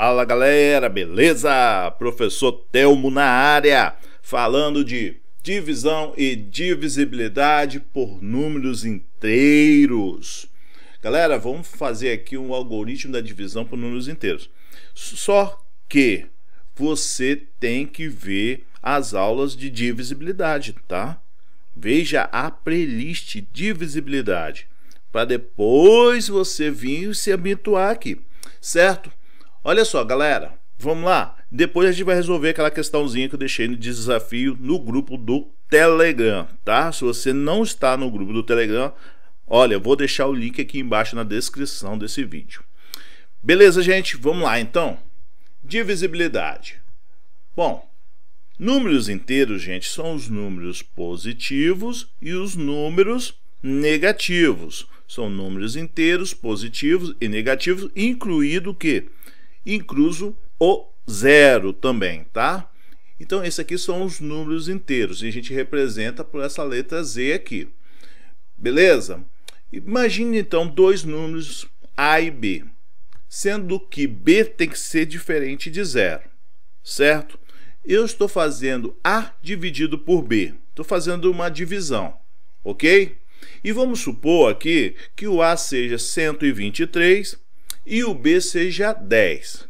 Fala galera, beleza? Professor Telmo na área, falando de divisão e divisibilidade por números inteiros. Galera, vamos fazer aqui um algoritmo da divisão por números inteiros. Só que você tem que ver as aulas de divisibilidade, tá? Veja a playlist divisibilidade, para depois você vir se habituar aqui, certo? Olha só, galera, vamos lá. Depois a gente vai resolver aquela questãozinha que eu deixei no desafio no grupo do Telegram, tá? Se você não está no grupo do Telegram, olha, vou deixar o link aqui embaixo na descrição desse vídeo. Beleza, gente? Vamos lá então. Divisibilidade. Bom, números inteiros, gente, são os números positivos e os números negativos. São números inteiros, positivos e negativos, incluído o quê? incluso o zero também, tá? Então, esses aqui são os números inteiros e a gente representa por essa letra Z aqui. Beleza? Imagine então dois números A e B, sendo que B tem que ser diferente de zero, certo? Eu estou fazendo A dividido por B, estou fazendo uma divisão, ok? E vamos supor aqui que o A seja 123 e o B seja 10.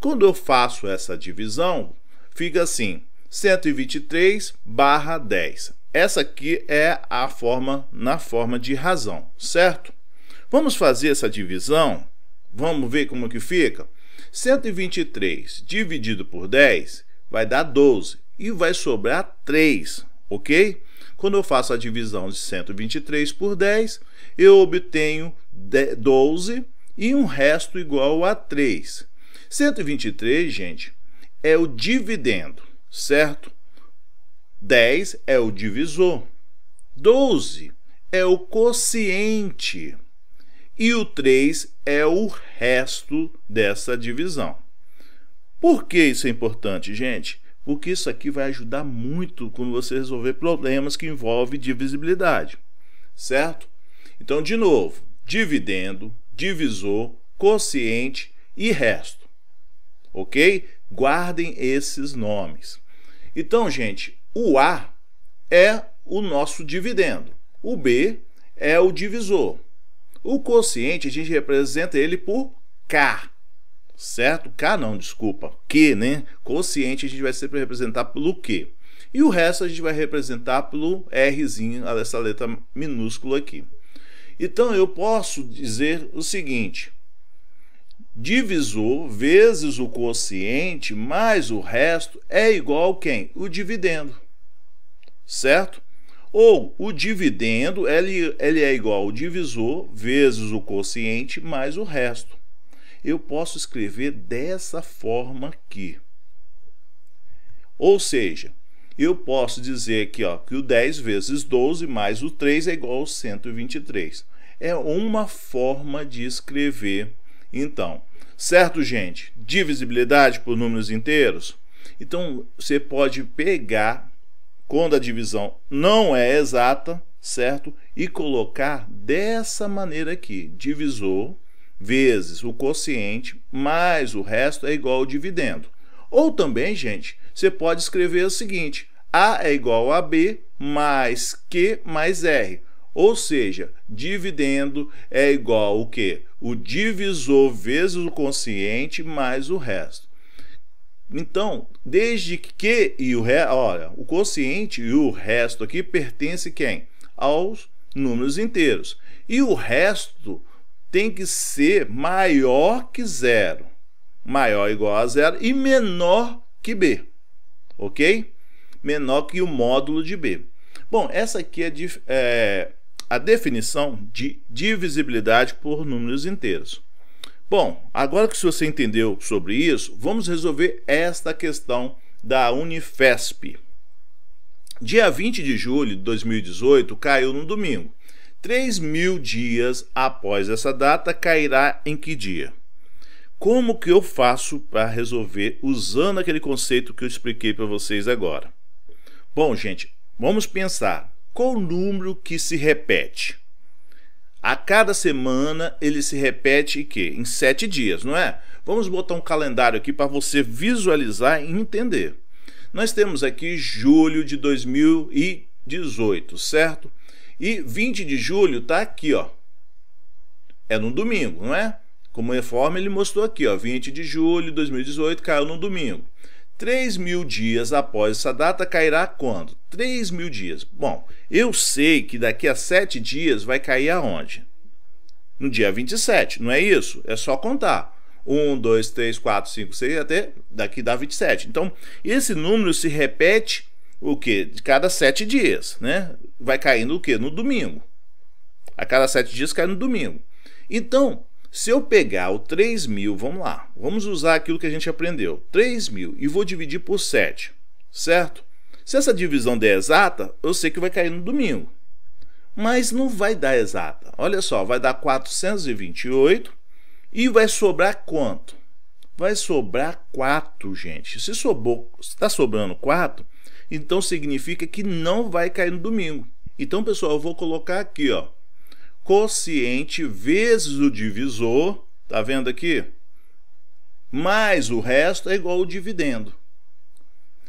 Quando eu faço essa divisão, fica assim: 123 barra 10. Essa aqui é a forma na forma de razão, certo? Vamos fazer essa divisão? Vamos ver como que fica? 123 dividido por 10 vai dar 12 e vai sobrar 3, ok? Quando eu faço a divisão de 123 por 10, eu obtenho 12 e um resto igual a 3. 123, gente, é o dividendo, certo? 10 é o divisor. 12 é o quociente. E o 3 é o resto dessa divisão. Por que isso é importante, gente? Porque isso aqui vai ajudar muito quando você resolver problemas que envolvem divisibilidade, certo? Então, de novo, dividendo, divisor, quociente e resto. Ok? Guardem esses nomes. Então, gente, o A é o nosso dividendo, o B é o divisor. O quociente a gente representa ele por K, certo? K não, desculpa, Q, né? Quociente a gente vai sempre representar pelo Q. E o resto a gente vai representar pelo Rzinho, essa letra minúscula aqui. Então eu posso dizer o seguinte: divisor vezes o quociente mais o resto é igual a quem? O dividendo. Certo? Ou o dividendo ele, ele é igual ao divisor vezes o quociente mais o resto. Eu posso escrever dessa forma aqui. Ou seja, eu posso dizer aqui ó, que o 10 vezes 12 mais o 3 é igual a 123. É uma forma de escrever. Então, certo, gente? Divisibilidade por números inteiros? Então, você pode pegar quando a divisão não é exata, certo? E colocar dessa maneira aqui: divisor vezes o quociente mais o resto é igual ao dividendo. Ou também, gente, você pode escrever o seguinte: A é igual a B mais Q mais R. Ou seja, dividendo é igual o que? O divisor vezes o consciente mais o resto. Então, desde que e o resto, olha, o consciente e o resto aqui pertence quem? Aos números inteiros. E o resto tem que ser maior que zero, maior ou igual a zero e menor que b ok? Menor que o módulo de B. Bom, essa aqui é, de, é a definição de divisibilidade por números inteiros. Bom, agora que você entendeu sobre isso, vamos resolver esta questão da Unifesp. Dia 20 de julho de 2018 caiu no domingo. 3 mil dias após essa data cairá em que dia? Como que eu faço para resolver usando aquele conceito que eu expliquei para vocês agora? Bom, gente, vamos pensar qual o número que se repete. A cada semana ele se repete em quê? Em sete dias, não é? Vamos botar um calendário aqui para você visualizar e entender. Nós temos aqui julho de 2018, certo? E 20 de julho está aqui, ó. É no domingo, não é? Como reforma, ele mostrou aqui, ó, 20 de julho de 2018, caiu no domingo. 3 mil dias após essa data cairá quando? 3 mil dias. Bom, eu sei que daqui a 7 dias vai cair aonde? No dia 27, não é isso? É só contar. 1, 2, 3, 4, 5, 6, até daqui dá 27. Então, esse número se repete o quê? De cada 7 dias, né? Vai caindo o que? No domingo. A cada 7 dias cai no domingo. Então, se eu pegar o 3.000, mil, vamos lá, vamos usar aquilo que a gente aprendeu, 3.000 mil, e vou dividir por 7, certo? Se essa divisão der exata, eu sei que vai cair no domingo. Mas não vai dar exata. Olha só, vai dar 428 e vai sobrar quanto? Vai sobrar 4, gente. Se sobrou, está sobrando 4, então significa que não vai cair no domingo. Então, pessoal, eu vou colocar aqui, ó, quociente vezes o divisor, tá vendo aqui? Mais o resto é igual ao dividendo.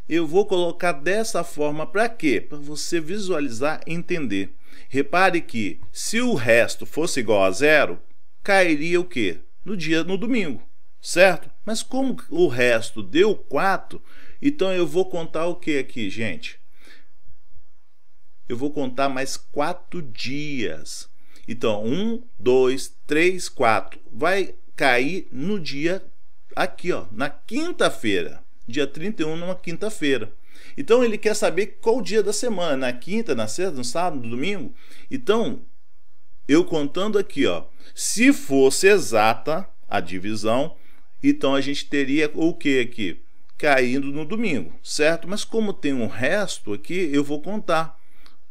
Eu vou colocar dessa forma para quê? Para você visualizar e entender. Repare que se o resto fosse igual a zero, cairia o quê? No dia no domingo, certo? Mas como o resto deu 4, então eu vou contar o que aqui, gente? Eu vou contar mais 4 dias então, 1, 2, 3, 4. Vai cair no dia aqui, ó, na quinta-feira. Dia 31, numa quinta-feira. Então ele quer saber qual dia da semana, na quinta, na sexta, no sábado, no domingo. Então, eu contando aqui, ó, se fosse exata a divisão, então a gente teria o que aqui? Caindo no domingo, certo? Mas como tem um resto aqui, eu vou contar.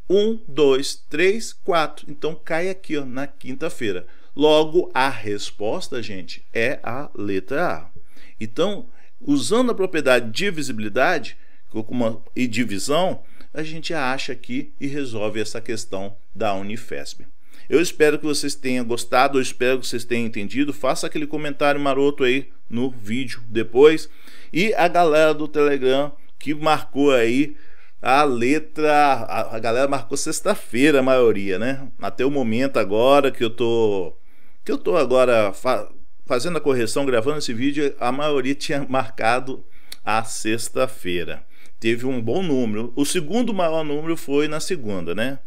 1, 2, 3, 4. Então cai aqui ó, na quinta-feira. Logo, a resposta, gente, é a letra A. Então, usando a propriedade divisibilidade e divisão, a gente acha aqui e resolve essa questão da Unifesp. Eu espero que vocês tenham gostado, eu espero que vocês tenham entendido. Faça aquele comentário maroto aí no vídeo depois. E a galera do Telegram que marcou aí a letra. A, a galera marcou sexta-feira, a maioria, né? Até o momento agora que eu tô. Que eu tô agora fa fazendo a correção, gravando esse vídeo, a maioria tinha marcado a sexta-feira. Teve um bom número. O segundo maior número foi na segunda, né?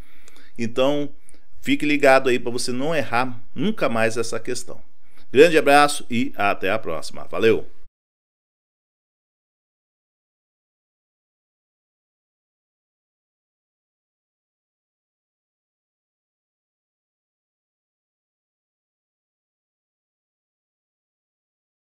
Então, fique ligado aí para você não errar nunca mais essa questão. Grande abraço e até a próxima. Valeu!